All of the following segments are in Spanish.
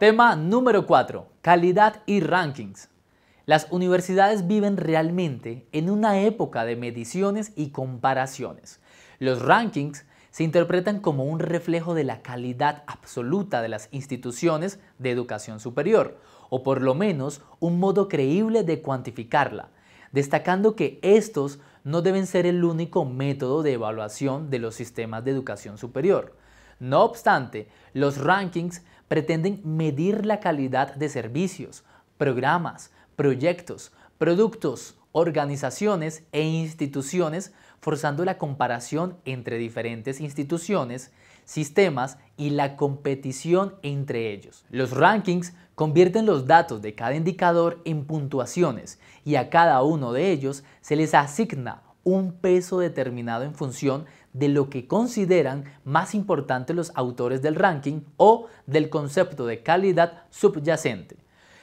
Tema número 4. Calidad y rankings. Las universidades viven realmente en una época de mediciones y comparaciones. Los rankings se interpretan como un reflejo de la calidad absoluta de las instituciones de educación superior, o por lo menos un modo creíble de cuantificarla, destacando que estos no deben ser el único método de evaluación de los sistemas de educación superior. No obstante, los rankings pretenden medir la calidad de servicios, programas, proyectos, productos, organizaciones e instituciones, forzando la comparación entre diferentes instituciones, sistemas y la competición entre ellos. Los rankings convierten los datos de cada indicador en puntuaciones y a cada uno de ellos se les asigna un peso determinado en función de lo que consideran más importante los autores del ranking o del concepto de calidad subyacente.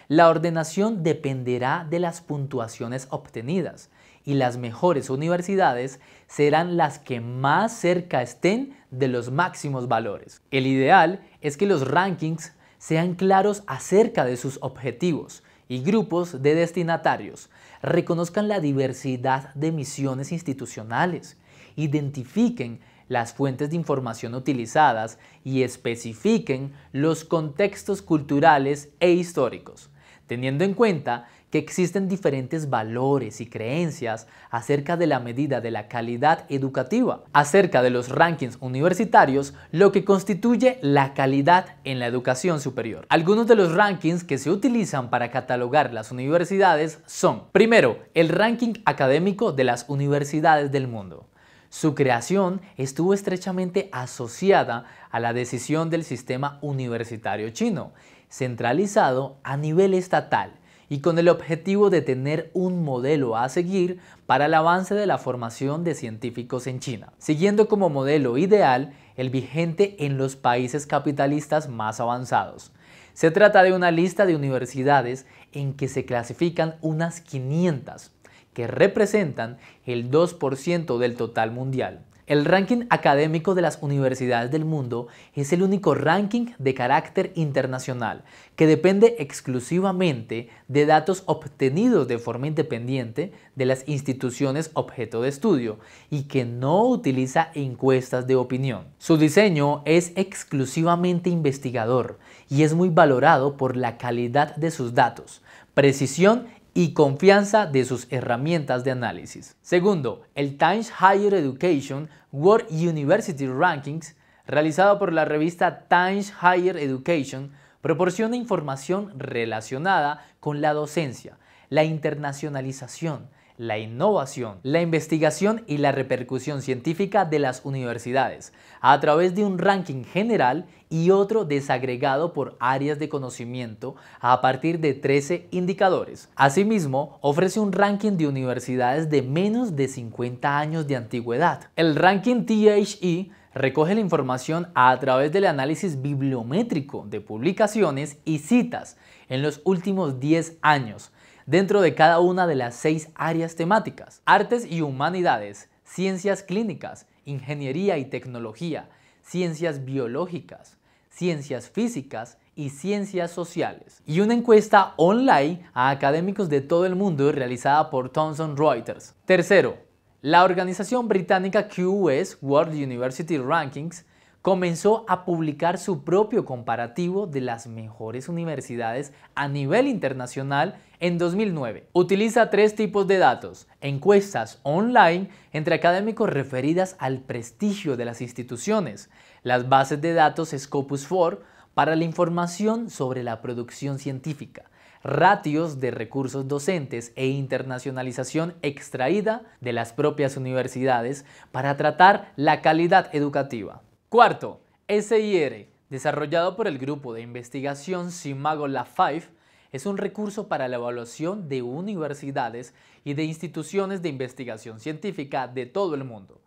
La ordenación dependerá de las puntuaciones obtenidas y las mejores universidades serán las que más cerca estén de los máximos valores. El ideal es que los rankings sean claros acerca de sus objetivos, y grupos de destinatarios reconozcan la diversidad de misiones institucionales, identifiquen las fuentes de información utilizadas y especifiquen los contextos culturales e históricos, teniendo en cuenta que existen diferentes valores y creencias acerca de la medida de la calidad educativa, acerca de los rankings universitarios, lo que constituye la calidad en la educación superior. Algunos de los rankings que se utilizan para catalogar las universidades son, primero, el ranking académico de las universidades del mundo. Su creación estuvo estrechamente asociada a la decisión del sistema universitario chino, centralizado a nivel estatal, y con el objetivo de tener un modelo a seguir para el avance de la formación de científicos en China, siguiendo como modelo ideal el vigente en los países capitalistas más avanzados. Se trata de una lista de universidades en que se clasifican unas 500, que representan el 2% del total mundial. El ranking académico de las universidades del mundo es el único ranking de carácter internacional que depende exclusivamente de datos obtenidos de forma independiente de las instituciones objeto de estudio y que no utiliza encuestas de opinión. Su diseño es exclusivamente investigador y es muy valorado por la calidad de sus datos, precisión y confianza de sus herramientas de análisis. Segundo, el Times Higher Education World University Rankings, realizado por la revista Times Higher Education, proporciona información relacionada con la docencia, la internacionalización, la innovación, la investigación y la repercusión científica de las universidades, a través de un ranking general y otro desagregado por áreas de conocimiento a partir de 13 indicadores. Asimismo, ofrece un ranking de universidades de menos de 50 años de antigüedad. El ranking THE recoge la información a través del análisis bibliométrico de publicaciones y citas en los últimos 10 años, dentro de cada una de las seis áreas temáticas. Artes y humanidades, ciencias clínicas, ingeniería y tecnología, ciencias biológicas, ciencias físicas y ciencias sociales. Y una encuesta online a académicos de todo el mundo realizada por Thomson Reuters. Tercero, la organización británica QS World University Rankings comenzó a publicar su propio comparativo de las mejores universidades a nivel internacional en 2009. Utiliza tres tipos de datos, encuestas online entre académicos referidas al prestigio de las instituciones, las bases de datos Scopus 4 para la información sobre la producción científica, ratios de recursos docentes e internacionalización extraída de las propias universidades para tratar la calidad educativa. Cuarto, SIR, desarrollado por el grupo de investigación Simago la 5, es un recurso para la evaluación de universidades y de instituciones de investigación científica de todo el mundo,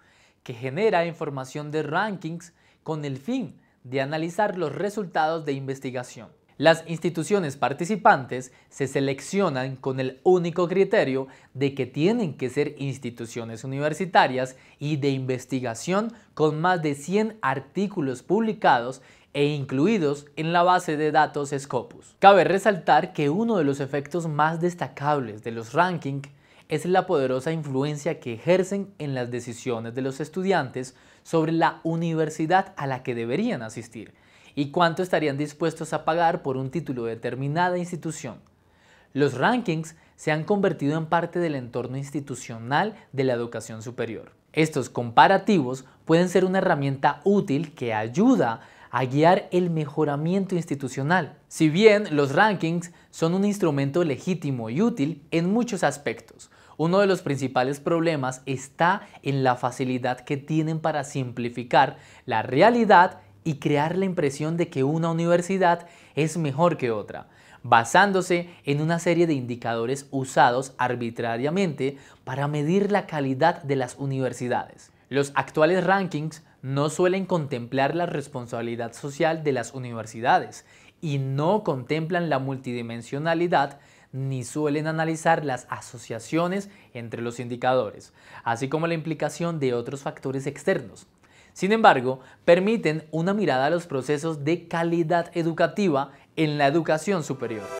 que genera información de rankings con el fin de analizar los resultados de investigación. Las instituciones participantes se seleccionan con el único criterio de que tienen que ser instituciones universitarias y de investigación con más de 100 artículos publicados e incluidos en la base de datos Scopus. Cabe resaltar que uno de los efectos más destacables de los rankings es la poderosa influencia que ejercen en las decisiones de los estudiantes sobre la universidad a la que deberían asistir, y cuánto estarían dispuestos a pagar por un título de determinada institución. Los rankings se han convertido en parte del entorno institucional de la educación superior. Estos comparativos pueden ser una herramienta útil que ayuda a guiar el mejoramiento institucional. Si bien los rankings son un instrumento legítimo y útil en muchos aspectos, uno de los principales problemas está en la facilidad que tienen para simplificar la realidad y crear la impresión de que una universidad es mejor que otra, basándose en una serie de indicadores usados arbitrariamente para medir la calidad de las universidades. Los actuales rankings no suelen contemplar la responsabilidad social de las universidades y no contemplan la multidimensionalidad ni suelen analizar las asociaciones entre los indicadores, así como la implicación de otros factores externos, sin embargo, permiten una mirada a los procesos de calidad educativa en la educación superior.